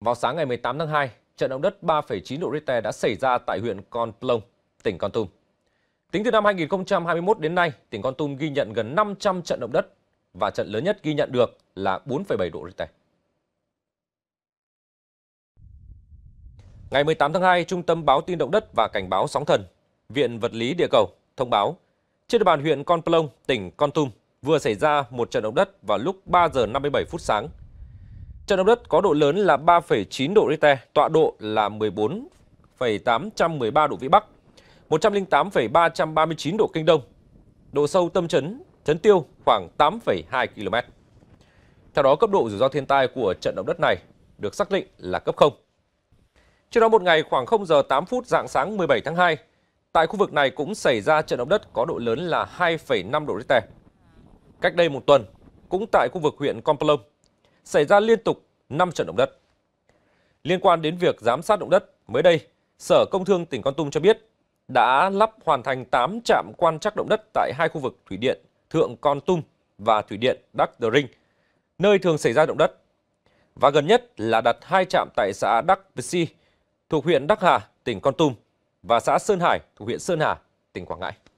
Vào sáng ngày 18 tháng 2, trận động đất 3,9 độ Richter đã xảy ra tại huyện Con Plong, tỉnh Con Tum. Tính từ năm 2021 đến nay, tỉnh Con Tum ghi nhận gần 500 trận động đất và trận lớn nhất ghi nhận được là 4,7 độ Richter. Ngày 18 tháng 2, Trung tâm báo tin động đất và cảnh báo sóng thần, Viện Vật lý Địa cầu thông báo trên địa bàn huyện Con Plong, tỉnh Con Tum vừa xảy ra một trận động đất vào lúc 3 giờ 57 phút sáng Trận động đất có độ lớn là 3,9 độ Richter, tọa độ là 14,813 độ Vĩ Bắc, 108,339 độ Kinh Đông. Độ sâu tâm chấn, chấn tiêu khoảng 8,2 km. Theo đó, cấp độ rủi ro thiên tai của trận động đất này được xác định là cấp 0. Trước đó một ngày khoảng 0 giờ 8 phút dạng sáng 17 tháng 2, tại khu vực này cũng xảy ra trận động đất có độ lớn là 2,5 độ Richter. Cách đây một tuần, cũng tại khu vực huyện Con xảy ra liên tục 5 trận động đất. Liên quan đến việc giám sát động đất, mới đây, Sở Công Thương tỉnh Con Tum cho biết đã lắp hoàn thành 8 trạm quan trắc động đất tại hai khu vực thủy điện Thượng Con Tum và thủy điện Đắc Đờ Rinh, nơi thường xảy ra động đất. Và gần nhất là đặt hai trạm tại xã Đắc Si thuộc huyện Đắc Hà, tỉnh Con Tum và xã Sơn Hải thuộc huyện Sơn Hà, tỉnh Quảng Ngãi.